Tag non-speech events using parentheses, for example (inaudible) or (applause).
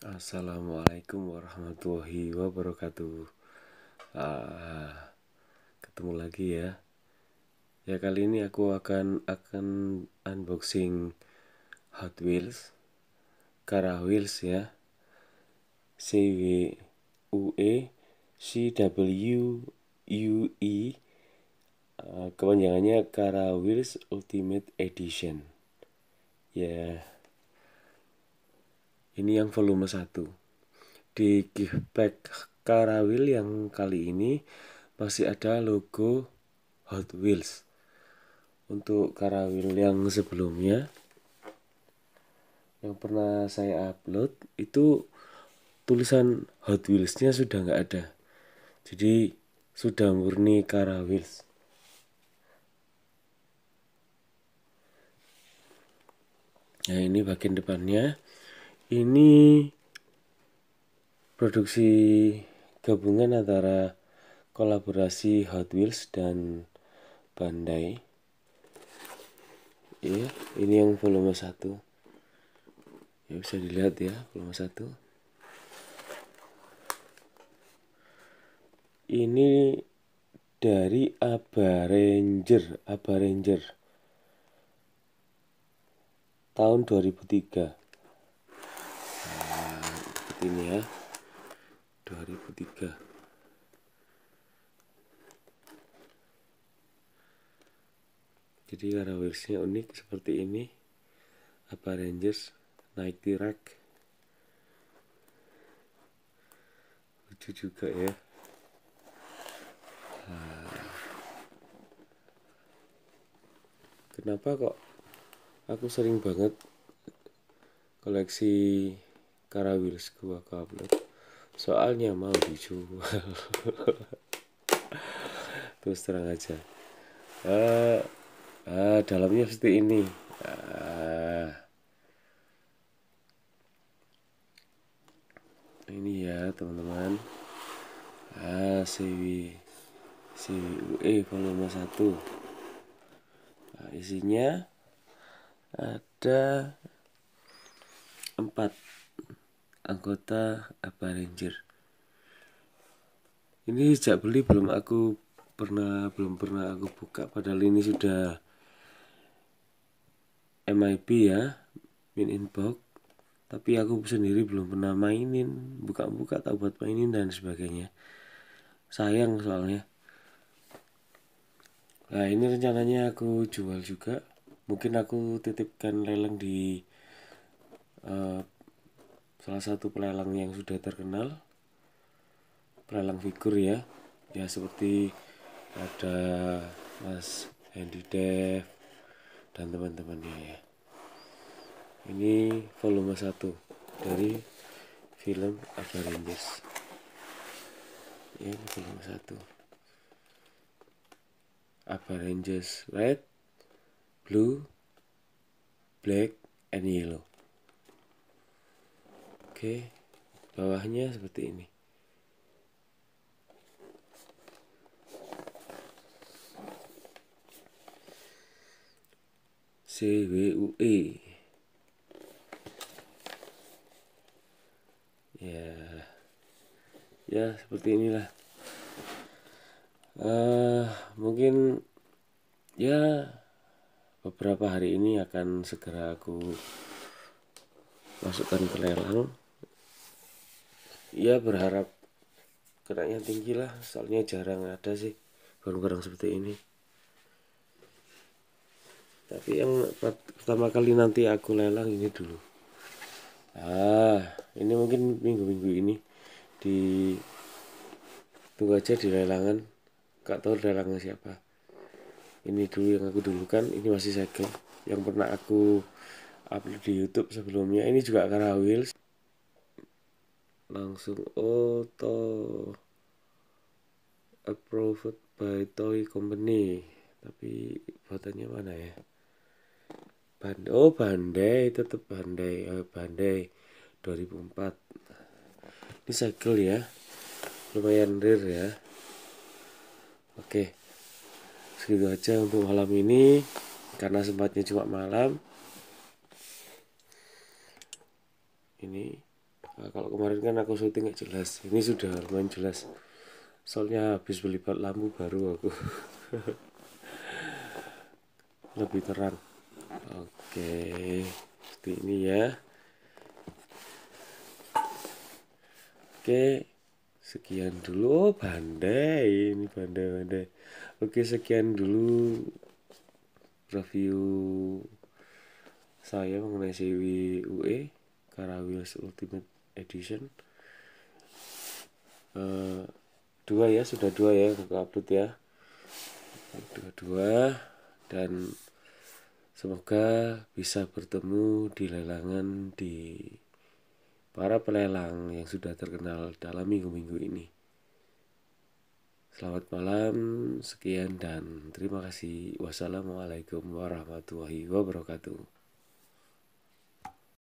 Assalamualaikum warahmatullahi wabarakatuh. Ah, ketemu lagi ya. Ya kali ini aku akan akan unboxing Hot Wheels, Kara Wheels ya. C W U e, C W U E, ah, kepanjangannya Kara Wheels Ultimate Edition. Ya. Yeah ini yang volume 1. Di pack Karawil yang kali ini masih ada logo Hot Wheels. Untuk Karawil yang sebelumnya yang pernah saya upload itu tulisan Hot Wheels-nya sudah nggak ada. Jadi sudah murni Karawils. Nah ini bagian depannya ini produksi gabungan antara kolaborasi Hot Wheels dan Bandai ya ini yang volume 1 ya bisa dilihat ya volume 1 ini dari Aba Ranger Aba Ranger tahun 2003 seperti ini ya 2003 jadi karena wheelsnya unik seperti ini apa Rangers naik di lucu juga ya nah. kenapa kok aku sering banget koleksi Karawils gua goblok soalnya mau dijual (laughs) terus terang aja uh, uh, dalamnya seperti ini uh, ini ya teman-teman ah CW UE volume 1 nah, isinya ada empat anggota apa Ranger ini sejak beli belum aku pernah belum pernah aku buka padahal ini sudah MIP ya min inbox tapi aku sendiri belum pernah mainin buka-buka tak buat mainin dan sebagainya sayang soalnya nah ini rencananya aku jual juga mungkin aku titipkan lelang di uh, salah satu pelelang yang sudah terkenal pelelang figur ya ya seperti ada Mas Andy Dev dan teman-temannya ya ini volume 1 dari film Avengers ini volume 1 Avengers Red Blue Black and Yellow oke bawahnya seperti ini C U CWUE ya ya seperti inilah uh, mungkin ya beberapa hari ini akan segera aku masukkan ke lelang ya berharap kenaknya tinggi lah soalnya jarang ada sih barang-barang seperti ini tapi yang pertama kali nanti aku lelang ini dulu ah ini mungkin minggu-minggu ini di tunggu aja di lelangan gak tahu lelangan siapa ini dulu yang aku dulukan ini masih segel yang pernah aku upload di YouTube sebelumnya ini juga Karawil langsung auto approved by toy company tapi buatannya mana ya band oh Bandai tetap Bandai eh, Bandai 2004 ini cycle ya lumayan rare ya oke segitu aja untuk malam ini karena sempatnya cuma malam ini Nah, kalau kemarin kan aku syuting nggak jelas ini sudah lumayan jelas soalnya habis beli bat lampu baru aku (laughs) lebih terang oke seperti ini ya oke sekian dulu oh, bandai, ini bandai bandai. oke sekian dulu review saya mengenai CWUE UE Ultimate edition uh, dua ya sudah dua ya yang upload ya dua dua dan semoga bisa bertemu di lelangan di para pelelang yang sudah terkenal dalam minggu-minggu ini Selamat malam, sekian dan terima kasih. Wassalamualaikum warahmatullahi wabarakatuh.